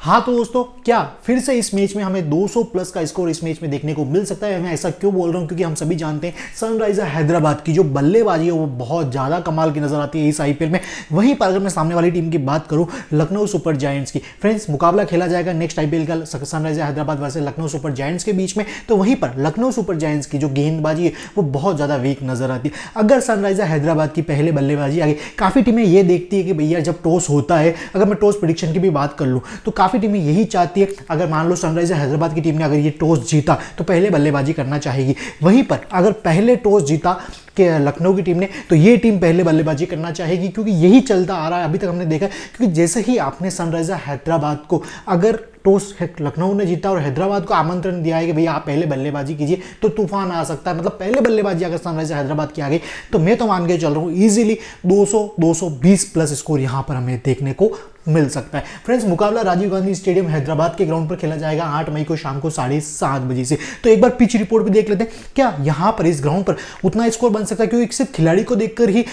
हाँ तो दोस्तों क्या फिर से इस मैच में हमें 200 प्लस का स्कोर इस मैच में देखने को मिल सकता है मैं ऐसा क्यों बोल रहा हूँ क्योंकि हम सभी जानते हैं सनराइजर हैदराबाद की जो बल्लेबाजी है वो बहुत ज़्यादा कमाल की नज़र आती है इस आईपीएल में वहीं पर अगर मैं सामने वाली टीम की बात करूँ लखनऊ सुपर जायंट्स की फ्रेंड्स मुकाबला खेला जाएगा नेक्स्ट आई का सनराइजर हैदराबाद वैसे लखनऊ सुपर जायंट्स के बीच में तो वहीं पर लखनऊ सुपर जायंट्स की जो गेंदबाजी है वो बहुत ज़्यादा वीक नज़र आती है अगर सनराइजर हैदराबाद की पहले बल्लेबाजी आ गई काफ़ी टीमें ये देखती है कि भैया जब टॉस होता है अगर मैं टॉस प्रडिक्शन की भी बात कर लूँ तो काफ़ी टीमें यही चाहती है अगर मान लो सनराइजर हैदराबाद की टीम ने अगर ये टॉस जीता तो पहले बल्लेबाजी करना चाहेगी वहीं पर अगर पहले टॉस जीता के लखनऊ की टीम ने तो ये टीम पहले बल्लेबाजी करना चाहेगी क्योंकि यही चलता आ रहा है अभी तक हमने देखा क्योंकि जैसे ही आपने सनराइजर हैदराबाद को अगर टॉस लखनऊ ने जीता और हैदराबाद को आमंत्रण दिया है कि भैया आप पहले बल्लेबाजी कीजिए तो तूफान आ सकता है मतलब पहले बल्लेबाजी अगर सनराइजर हैदराबाद की आ गई तो मैं तो मान के चल रहा हूँ ईजिली दो सौ प्लस स्कोर यहाँ पर हमें देखने को मिल सकता है फ्रेंड्स मुकाबला राजीव गांधी स्टेडियम हैदराबाद के ग्राउंड पर खेला जाएगा आठ मई को शाम को साढ़े सात बजे से तो एक बार पिच रिपोर्ट भी देख लेते हैं क्या यहाँ पर इस ग्राउंड पर उतना स्कोर बन सकता है क्योंकि सिर्फ खिलाड़ी को देखकर ही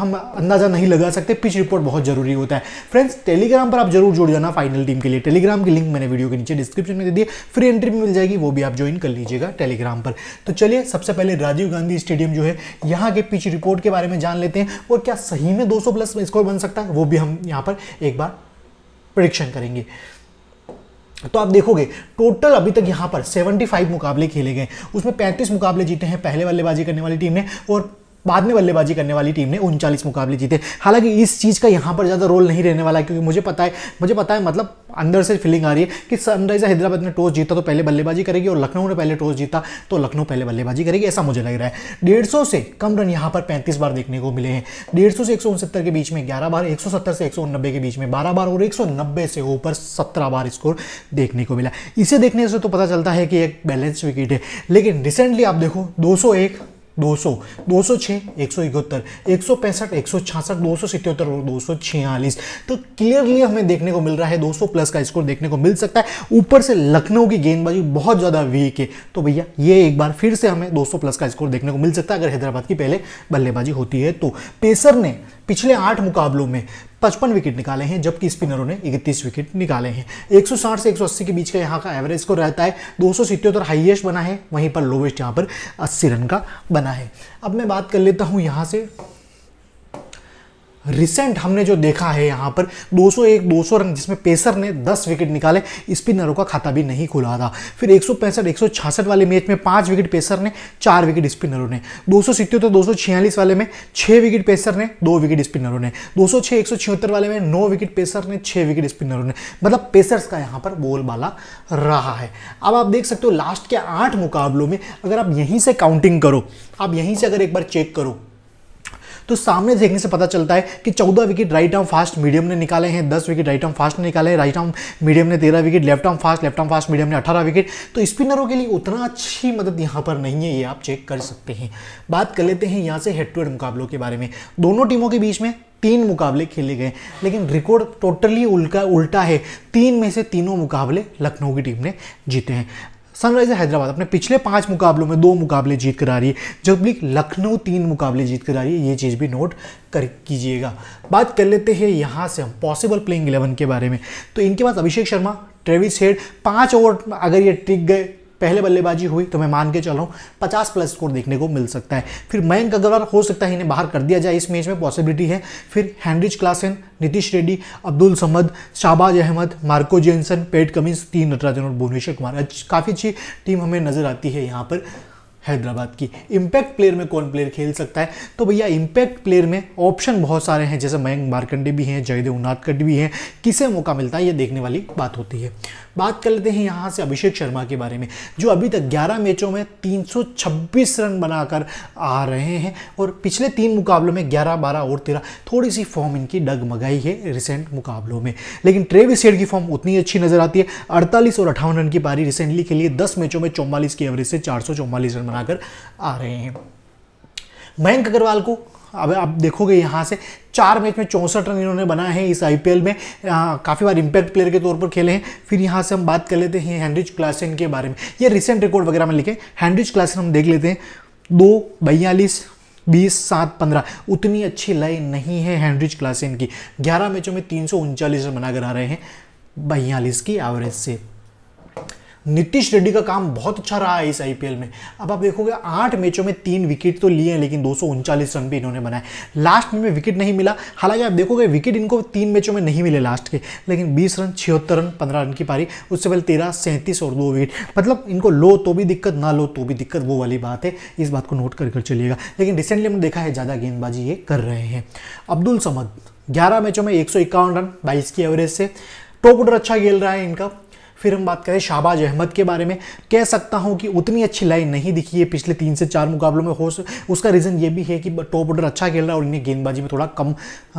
हम अंदाजा नहीं लगा सकते पिच रिपोर्ट बहुत जरूरी होता है फ्रेंड्स टेलीग्राम पर आप जरूर जुड़ जाना फाइनल टीम के लिए टेलीग्राम की लिंक मैंने वीडियो के नीचे डिस्क्रिप्शन में दे दिए फ्री एंट्री भी मिल जाएगी वो भी आप ज्वाइन कर लीजिएगा टेलीग्राम पर तो चलिए सबसे पहले राजीव गांधी स्टेडियम जो है यहाँ के पिच रिपोर्ट के बारे में जान लेते हैं और क्या सही में दो प्लस स्कोर बन सकता है वो भी हम यहाँ पर एक बार प्रडिक्शन करेंगे तो आप देखोगे टोटल अभी तक यहां पर 75 मुकाबले खेले गए उसमें 35 मुकाबले जीते हैं पहले बल्लेबाजी करने वाली टीम ने और बाद में बल्लेबाजी करने वाली टीम ने उनचालीस मुकाबले जीते हालांकि इस चीज़ का यहाँ पर ज़्यादा रोल नहीं रहने वाला है क्योंकि मुझे पता है मुझे पता है मतलब अंदर से फीलिंग आ रही है कि सनराइजर हैदराबाद ने टॉस जीता तो पहले बल्लेबाजी करेगी और लखनऊ ने पहले टॉस जीता तो लखनऊ पहले बल्लेबाजी करेगी ऐसा मुझे लग रहा है डेढ़ से कम रन यहाँ पर पैंतीस बार देखने को मिले हैं डेढ़ से एक के बीच में ग्यारह बार एक से एक के बीच में बारह बार और एक से ऊपर सत्रह बार स्कोर देखने को मिला इसे देखने से तो पता चलता है कि एक बैलेंस विकेट है लेकिन रिसेंटली आप देखो दो दो सौ दो सौ छः एक सौ इकहत्तर एक सौ पैंसठ एक सौ छियासठ दो सौ सितहत्तर और दो सौ छियालीस तो क्लियरली हमें देखने को मिल रहा है दो सौ प्लस का स्कोर देखने को मिल सकता है ऊपर से लखनऊ की गेंदबाजी बहुत ज़्यादा वीक है तो भैया ये एक बार फिर से हमें दो सौ प्लस का स्कोर देखने को मिल सकता है अगर हैदराबाद की पहले बल्लेबाजी होती है तो पेसर ने पिछले आठ मुकाबलों में पचपन विकेट निकाले हैं जबकि स्पिनरों ने इकतीस विकेट निकाले हैं 160 से 180 के बीच का यहाँ का एवरेज स्कोर रहता है दो सौ हाईएस्ट बना है वहीं पर लोवेस्ट यहाँ पर अस्सी रन का बना है अब मैं बात कर लेता हूँ यहाँ से रिसेंट हमने जो देखा है यहाँ पर 201 200 रन जिसमें पेसर ने 10 विकेट निकाले स्पिनरों का खाता भी नहीं खुला था फिर एक सौ वाले मैच में पाँच विकेट पेसर ने चार विकेट स्पिनरों ने दो सौ तो वाले में छः विकेट पेसर ने दो विकेट स्पिनरों ने दो सौ वाले में नौ विकेट पेसर ने छः विकेट स्पिनरों ने मतलब पेसर्स का यहाँ पर बोलबाला रहा है अब आप देख सकते हो लास्ट के आठ मुकाबलों में अगर आप यहीं से काउंटिंग करो आप यहीं से अगर एक बार चेक करो तो सामने देखने से पता चलता है कि चौदह wicket right arm fast medium ने निकाले हैं दस विकेट राइट आर्म फास्ट ने निकाले हैं राइट आर्म मीडियम ने तेरह wicket left arm fast left arm fast medium ने अठारह विकेट तो स्पिनरों के लिए उतना अच्छी मदद यहाँ पर नहीं है ये आप चेक कर सकते हैं बात कर लेते हैं यहाँ से हेड टू हेड मुकाबलों के बारे में दोनों टीमों के बीच में तीन मुकाबले खेले गए लेकिन रिकॉर्ड टोटली उल्टा उल्टा है तीन में से तीनों मुकाबले लखनऊ की टीम ने जीते हैं सनराइजर हैदराबाद अपने पिछले पांच मुकाबलों में दो मुकाबले जीत करा रही है जबकि लखनऊ तीन मुकाबले जीत करा रही है ये चीज़ भी नोट कर कीजिएगा बात कर लेते हैं यहाँ से हम पॉसिबल प्लेइंग इलेवन के बारे में तो इनके पास अभिषेक शर्मा ट्रेविस हेड पांच ओवर अगर ये टिक गए पहले बल्लेबाजी हुई तो मैं मान के चल रहा हूँ पचास प्लस स्कोर देखने को मिल सकता है फिर मयंक अग्रवाल हो सकता है इन्हें बाहर कर दिया जाए इस मैच में पॉसिबिलिटी है फिर Heinrich Klaasen Nitish Reddy Abdul Samad Shahbaz Ahmed Marco Jansen Pat Cummins तीन नटराजन और भुवनेश्वर कुमार काफ़ी अच्छी टीम हमें नज़र आती है यहाँ पर हैदराबाद की इम्पैक्ट प्लेयर में कौन प्लेयर खेल सकता है तो भैया इम्पैक्ट प्लेयर में ऑप्शन बहुत सारे हैं जैसे मयंक मार्कंडे भी हैं जयदेव उनादकट भी हैं किसे मौका मिलता है ये देखने वाली बात होती है बात कर लेते हैं यहाँ से अभिषेक शर्मा के बारे में जो अभी तक 11 मैचों में 326 रन बनाकर आ रहे हैं और पिछले तीन मुकाबलों में 11, 12 और 13 थोड़ी सी फॉर्म इनकी डगमगाई है रिसेंट मुकाबलों में लेकिन ट्रेविस हेड की फॉर्म उतनी अच्छी नजर आती है अड़तालीस और अठावन रन की पारी रिसेंटली के लिए दस मैचों में चौवालीस की एवरेज से चार रन बना बनाकर आ रहे हैं मयंक अग्रवाल को अब आप देखोगे यहाँ से चार मैच में चौंसठ रन इन्होंने बनाए हैं इस आईपीएल में काफ़ी बार इंपैक्ट प्लेयर के तौर पर खेले हैं फिर यहाँ से हम बात कर लेते हैं हैंड्रिज क्लासन के बारे में ये रिसेंट रिकॉर्ड वगैरह में लिखे हैंड्रिज क्लासन हम देख लेते हैं दो बयालीस बीस सात पंद्रह उतनी अच्छी लय नहीं है हैंड्रिज क्लासन की ग्यारह मैचों में तीन रन बनाकर आ रहे हैं बयालीस की एवरेज से नीतीश रेड्डी का काम बहुत अच्छा रहा है इस आईपीएल में अब आप देखोगे आठ मैचों में तीन विकेट तो लिए हैं लेकिन दो रन भी इन्होंने बनाए लास्ट में विकेट नहीं मिला हालांकि आप देखोगे विकेट इनको तीन मैचों में नहीं मिले लास्ट के लेकिन बीस रन छिहत्तर रन पंद्रह रन की पारी उससे पहले तेरह सैंतीस और दो विकेट मतलब इनको लो तो भी दिक्कत ना लो तो भी दिक्कत वो वाली बात है इस बात को नोट कर कर चलिएगा लेकिन रिसेंटली हमने देखा है ज़्यादा गेंदबाजी ये कर रहे हैं अब्दुल समद 11 मैचों में एक रन 22 की एवरेज से टॉप ऑर्डर अच्छा खेल रहा है इनका फिर हम बात करें शाहबाज अहमद के बारे में कह सकता हूं कि उतनी अच्छी लाइन नहीं दिखी है पिछले तीन से चार मुकाबलों में हो उसका रीज़न ये भी है कि टॉप ऑर्डर अच्छा खेल रहा है और इन्हें गेंदबाजी में थोड़ा कम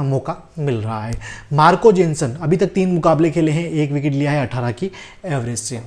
मौका मिल रहा है मार्को जेनसन अभी तक तीन मुकाबले खेले हैं एक विकेट लिया है अठारह की एवरेज से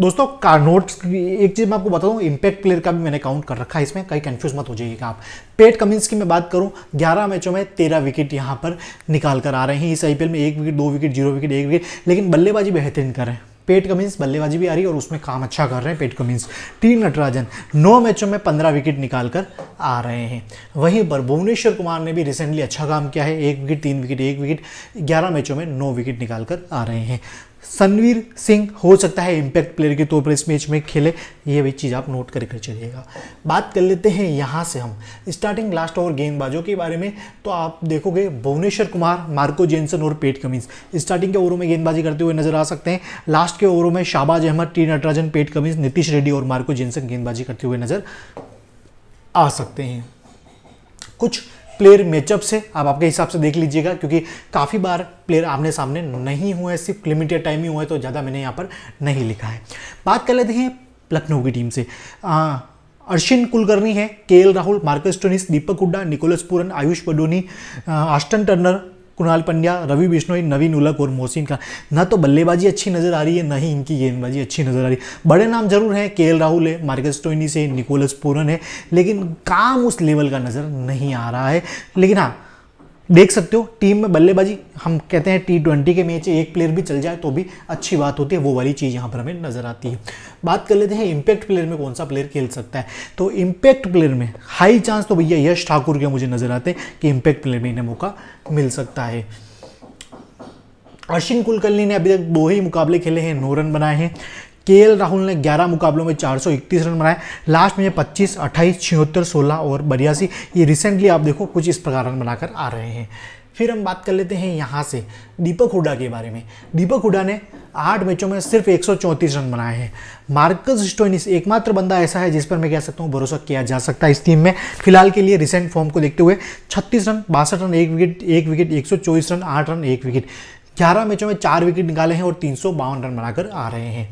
दोस्तों कार्नोट्स की एक चीज़ मैं आपको बता दूं इंपैक्ट प्लेयर का भी मैंने काउंट कर रखा है इसमें कहीं कंफ्यूज मत हो जाइएगा आप पेट कमिंस की मैं बात करूँ 11 मैचों में 13 विकेट यहाँ पर निकाल कर आ रहे हैं इस आईपीएल में एक विकेट दो विकेट जीरो विकेट एक विकेट लेकिन बल्लेबाजी बेहतरीन कर रहे हैं पेट कमिंस बल्लेबाजी भी आ रही है और उसमें काम अच्छा कर रहे हैं पेट कमिंस टी नटराजन नौ मैचों में पंद्रह विकेट निकाल कर आ रहे हैं वहीं पर भुवनेश्वर कुमार ने भी रिसेंटली अच्छा काम किया है एक विकेट तीन विकेट एक विकेट ग्यारह मैचों में नौ विकेट निकाल कर आ रहे हैं सनवीर सिंह हो सकता है इम्पैक्ट प्लेयर के तौर पर इस मैच में खेले ये भी चीज़ आप नोट करके चलिएगा बात कर लेते हैं यहाँ से हम स्टार्टिंग लास्ट ओवर गेंदबाजों के बारे में तो आप देखोगे भुवनेश्वर कुमार मार्को जेनसन और पेट कमिंस स्टार्टिंग के ओवरों में गेंदबाजी करते हुए नजर आ सकते हैं लास्ट के ओवरों में Shahbaz Ahmed T Natarajan Pat Cummins Nitish Reddy और मार्को जेनसन गेंदबाजी करते हुए नजर आ सकते हैं कुछ प्लेयर मैचअप से आप आपके हिसाब से देख लीजिएगा क्योंकि काफ़ी बार प्लेयर आमने सामने नहीं हुए सिर्फ लिमिटेड टाइम ही हुए तो ज़्यादा मैंने यहाँ पर नहीं लिखा है बात कर लेते हैं लखनऊ की टीम से आ, अर्शिन कुलकर्णी है K Rahul Marcus Stoinis Deepak Hooda Nicholas Pooran Ayush Badoni Ashton Turner Krunal Pandya Ravi Bishnoi Naveen ul Haq और मोहसिन खान ना तो बल्लेबाजी अच्छी नज़र आ रही है ना ही इनकी गेंदबाजी अच्छी नज़र आ रही है बड़े नाम जरूर हैं के राहुल है मार्केस टोइनी से निकोलस पोरन है लेकिन काम उस लेवल का नज़र नहीं आ रहा है लेकिन हाँ देख सकते हो टीम में बल्लेबाजी हम कहते हैं टी ट्वेंटी के मैच एक प्लेयर भी चल जाए तो भी अच्छी बात होती है वो वाली चीज़ यहाँ पर हमें नज़र आती है बात कर लेते हैं इम्पैक्ट प्लेयर में कौन सा प्लेयर खेल सकता है तो इम्पैक्ट प्लेयर में हाई चांस तो भैया यश ठाकुर के मुझे नज़र आते हैं कि इम्पैक्ट प्लेयर में इन्हें मौका मिल सकता है अश्विन कुलकर्णी ने अभी तक दो ही मुकाबले खेले हैं नौ रन बनाए हैं के राहुल ने 11 मुकाबलों में 431 रन बनाए लास्ट में ये 25, 28, छिहत्तर 16 और बयासी ये रिसेंटली आप देखो कुछ इस प्रकार रन बनाकर आ रहे हैं फिर हम बात कर लेते हैं यहाँ से दीपक हुडा के बारे में दीपक हुडा ने आठ मैचों में सिर्फ एक रन बनाए हैं मार्कस स्टोइनिस एकमात्र बंदा ऐसा है जिस पर मैं कह सकता हूँ भरोसा किया जा सकता है इस टीम में फिलहाल के लिए रिसेंट फॉर्म को देखते हुए 36 रन बासठ रन एक विकेट एक विकेट 124 रन आठ रन एक विकेट ग्यारह मैचों में चार विकेट निकाले हैं और तीन रन बनाकर आ रहे हैं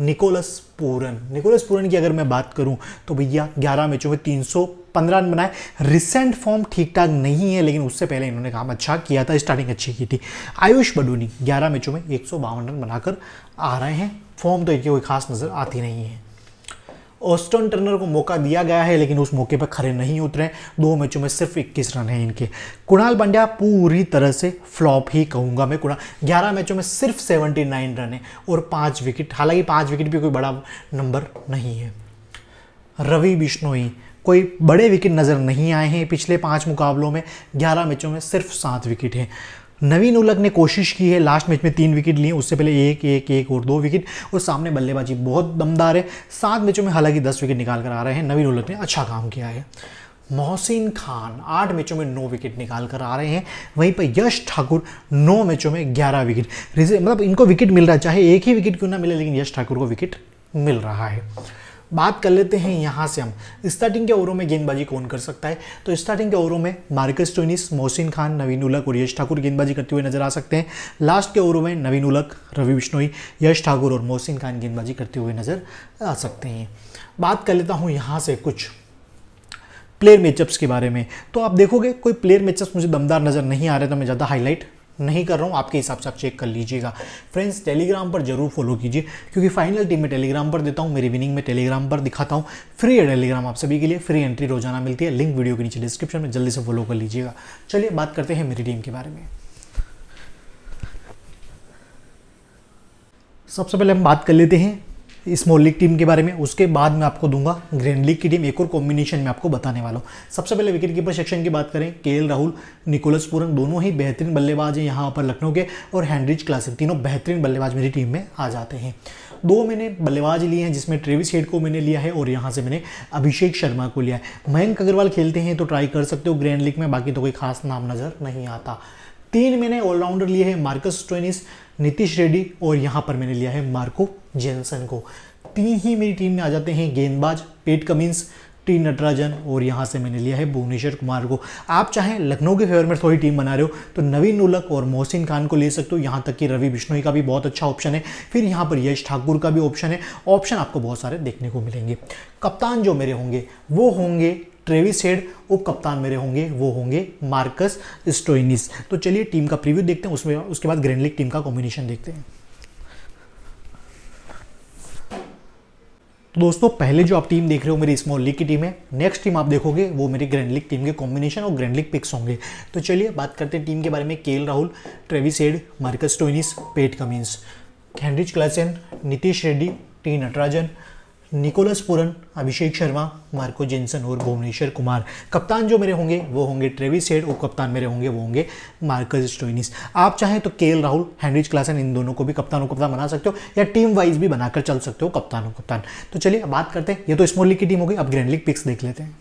निकोलस पूरन निकोलस पूरन की अगर मैं बात करूं तो भैया 11 मैचों में 315 रन बनाए रिसेंट फॉर्म ठीक ठाक नहीं है लेकिन उससे पहले इन्होंने काम अच्छा किया था स्टार्टिंग अच्छी की थी आयुष बडूनी 11 मैचों में एक रन बनाकर आ रहे हैं फॉर्म तो इनकी कोई खास नज़र आती नहीं है ऑस्टन टर्नर को मौका दिया गया है लेकिन उस मौके पर खड़े नहीं उतरे दो मैचों में सिर्फ इक्कीस रन हैं इनके कुणाल पंड्या पूरी तरह से फ्लॉप ही कहूँगा मैं कुणाल ग्यारह मैचों में सिर्फ सेवेंटी नाइन रन है और पाँच विकेट हालांकि पाँच विकेट भी कोई बड़ा नंबर नहीं है रवि बिश्नोई कोई बड़े विकेट नज़र नहीं आए हैं पिछले पाँच मुकाबलों में ग्यारह मैचों में सिर्फ सात विकेट हैं नवीन उलक ने कोशिश की है लास्ट मैच में तीन विकेट लिए उससे पहले एक एक एक और दो विकेट और सामने बल्लेबाजी बहुत दमदार है सात मैचों में हालांकि दस विकेट निकाल कर आ रहे हैं नवीन उलक ने अच्छा काम किया है मोहसिन खान आठ मैचों में नौ विकेट निकाल कर आ रहे हैं वहीं पर यश ठाकुर नौ मैचों में ग्यारह विकेट मतलब इनको विकेट मिल रहा है चाहे एक ही विकेट क्यों ना मिले लेकिन यश ठाकुर को विकेट मिल रहा है बात कर लेते हैं यहाँ से हम स्टार्टिंग के ओवरों में गेंदबाजी कौन कर सकता है तो स्टार्टिंग के ओवरों में मार्कस टोनिस मोहसिन खान नवीन उलक और यश ठाकुर गेंदबाजी करते हुए नजर आ सकते हैं लास्ट के ओवरों में नवीन उलक रवि बिश्नोई यश ठाकुर और मोहसिन खान गेंदबाजी करते हुए नजर आ सकते हैं बात कर लेता हूँ यहाँ से कुछ प्लेयर मैचअप्स के बारे में तो आप देखोगे कोई प्लेयर मैचअप्स मुझे दमदार नज़र नहीं आ रहे तो मैं ज़्यादा हाईलाइट नहीं कर रहा हूँ आपके हिसाब से आप चेक कर लीजिएगा फ्रेंड्स टेलीग्राम पर जरूर फॉलो कीजिए क्योंकि फाइनल टीम में टेलीग्राम पर देता हूँ मेरी विनिंग में टेलीग्राम पर दिखाता हूँ फ्री है टेलीग्राम आप सभी के लिए फ्री एंट्री रोजाना मिलती है लिंक वीडियो के नीचे डिस्क्रिप्शन में जल्दी से फॉलो कर लीजिएगा चलिए बात करते हैं मेरी टीम के बारे में सबसे पहले हम बात कर लेते हैं स्मॉल लीग टीम के बारे में उसके बाद मैं आपको दूंगा ग्रैंड लीग की टीम एक और कॉम्बिनेशन में आपको बताने वाला हूँ सबसे पहले विकेट कीपर सेक्शन की बात करें के राहुल निकोलस पूरन दोनों ही बेहतरीन बल्लेबाज हैं यहाँ पर लखनऊ के और हैंड्रिज क्लासिक तीनों बेहतरीन बल्लेबाज मेरी टीम में आ जाते हैं दो मैंने बल्लेबाज लिए हैं जिसमें ट्रेविस हेड को मैंने लिया है और यहाँ से मैंने अभिषेक शर्मा को लिया है मयंक अग्रवाल खेलते हैं तो ट्राई कर सकते हो ग्रैंड लीग में बाकी तो कोई खास नाम नज़र नहीं आता तीन मैंने ऑलराउंडर लिए हैं मार्कस ट्वेनिस नीतीश रेड्डी और यहाँ पर मैंने लिया है मार्को जेनसन को तीन ही मेरी टीम में आ जाते हैं गेंदबाज पेट कमिंस टी नटराजन और यहाँ से मैंने लिया है भुवनेश्वर कुमार को आप चाहें लखनऊ के फेवर में थोड़ी टीम बना रहे हो तो नवीन नुलक और मोहसिन खान को ले सकते हो यहाँ तक कि रवि बिश्नोई का भी बहुत अच्छा ऑप्शन है फिर यहाँ पर यश ठाकुर का भी ऑप्शन है ऑप्शन आपको बहुत सारे देखने को मिलेंगे कप्तान जो मेरे होंगे वो होंगे ट्रेविस हेड उप कप्तान मेरे होंगे वो होंगे मार्कस स्टोइनिस तो चलिए टीम का प्रीव्यू देखते हैं उसमें उसके बाद ग्रैंड लीग टीम का कॉम्बिनेशन देखते हैं तो दोस्तों पहले जो आप टीम देख रहे हो मेरी स्मॉल लीग की टीम है नेक्स्ट टीम आप देखोगे वो मेरी ग्रैंड लीग टीम के कॉम्बिनेशन और ग्रैंड लीग पिक्स होंगे तो चलिए बात करते हैं टीम के बारे में K Rahul Travis Head Marcus Stoinis Pat Cummins Heinrich Klaasen Nitish Reddy T Natarajan Nicholas Pooran Abhishek Sharma Marco Jansen और भुवनेश्वर कुमार कप्तान जो मेरे होंगे वो होंगे ट्रेविस हेड और कप्तान मेरे होंगे वो होंगे मार्कस स्टोइनिस आप चाहें तो के राहुल हैंड्रिज क्लासन इन दोनों को भी कप्तानों कप्तान बना सकते हो या टीम वाइज भी बनाकर चल सकते हो कप्तानों कप्तान तो चलिए बात करते हैं ये तो स्मॉल लीग की टीम होगी अब ग्रैंड लीग पिक्स देख लेते हैं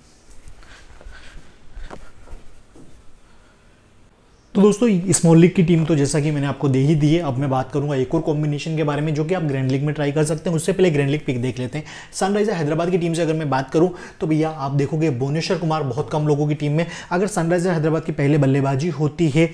तो दोस्तों स्मॉल लीग की टीम तो जैसा कि मैंने आपको दे ही दी है अब मैं बात करूंगा एक और कॉम्बिनेशन के बारे में जो कि आप ग्रैंड लीग में ट्राई कर सकते हैं उससे पहले ग्रैंड लीग पिक देख लेते हैं सनराइजर हैदराबाद की टीम से अगर मैं बात करूं तो भैया आप देखोगे भुवनेश्वर कुमार बहुत कम लोगों की टीम में अगर सनराइजर हैदराबाद की पहले बल्लेबाजी होती है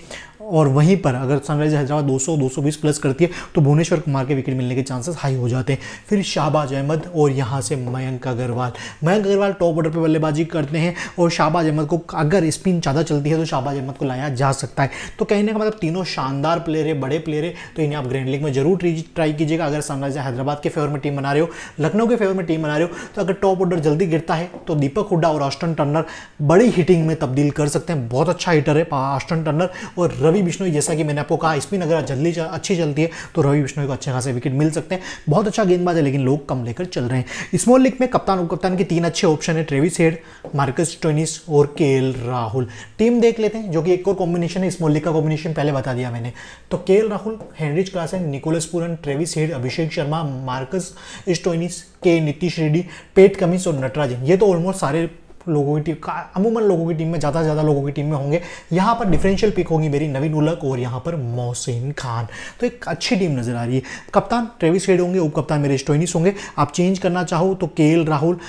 और वहीं पर अगर सनराइजर हैदराबाद 200 220 प्लस करती है तो भुवनेश्वर कुमार के विकेट मिलने के चांसेस हाई हो जाते हैं फिर शाहबाज अहमद और यहाँ से मयंक अग्रवाल मयंक अग्रवाल टॉप ऑर्डर पर बल्लेबाजी करते हैं और शाहबाज अहमद को अगर स्पिन ज़्यादा चलती है तो शाहबाज अहमद को लाया जा सकता है है तो कहने का मतलब तीनों शानदार प्लेयर है बड़े प्लेयर है तो इन्हें आप ग्रैंड लीग में जरूर ट्राई कीजिएगा अगर सनराइजर हैदराबाद के फेवर में टीम बना रहे हो लखनऊ के फेवर में टीम बना रहे हो तो अगर टॉप ऑर्डर जल्दी गिरता है तो दीपक हुड्डा और ऑस्टन टर्नर बड़ी हिटिंग में तब्दील कर सकते हैं बहुत अच्छा हिटर है ऑस्टन टर्नर और रवि बिश्नोई जैसा कि मैंने आपको कहा स्पिन अगर जल्दी अच्छी चलती है तो रवि बिश्नोई को अच्छे खासे विकेट मिल सकते हैं बहुत अच्छा गेंदबाज है लेकिन लोग कम लेकर चल रहे हैं स्मॉल लीग में कप्तान उपकप्तान के तीन अच्छे ऑप्शन है ट्रेविस हेड मार्कस टोनिस और के राहुल टीम देख लेते हैं जो कि एक और कॉम्बिनेशन है इस का कॉम्बिनेशन पहले बता दिया मैंने तो K Rahul Heinrich Klaasen Nicholas Pooran Travis Head Abhishek Sharma Marcus Stoinis K Nitish Reddy Pat Cummins और नटराजन ये तो ऑलमोस्ट सारे लोगों की टीम का अमूमन लोगों की टीम में ज़्यादा ज़्यादा लोगों की टीम में होंगे यहाँ पर डिफरेंशियल पिक होगी मेरी नवीन उलक और यहाँ पर मोहसिन खान तो एक अच्छी टीम नज़र आ रही है कप्तान ट्रेविस हेड होंगे उप कप्तान मेरे स्टोइनिस होंगे आप चेंज करना चाहो तो के राहुल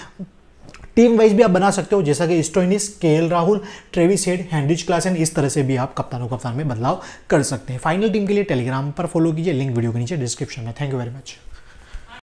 टीम वाइज भी आप बना सकते हो जैसा कि Stoinis K Rahul Travis Head Klaasen and इस तरह से भी आप कप्तानों कप्तान में बदलाव कर सकते हैं फाइनल टीम के लिए टेलीग्राम पर फॉलो कीजिए लिंक वीडियो के नीचे डिस्क्रिप्शन में थैंक यू वेरी मच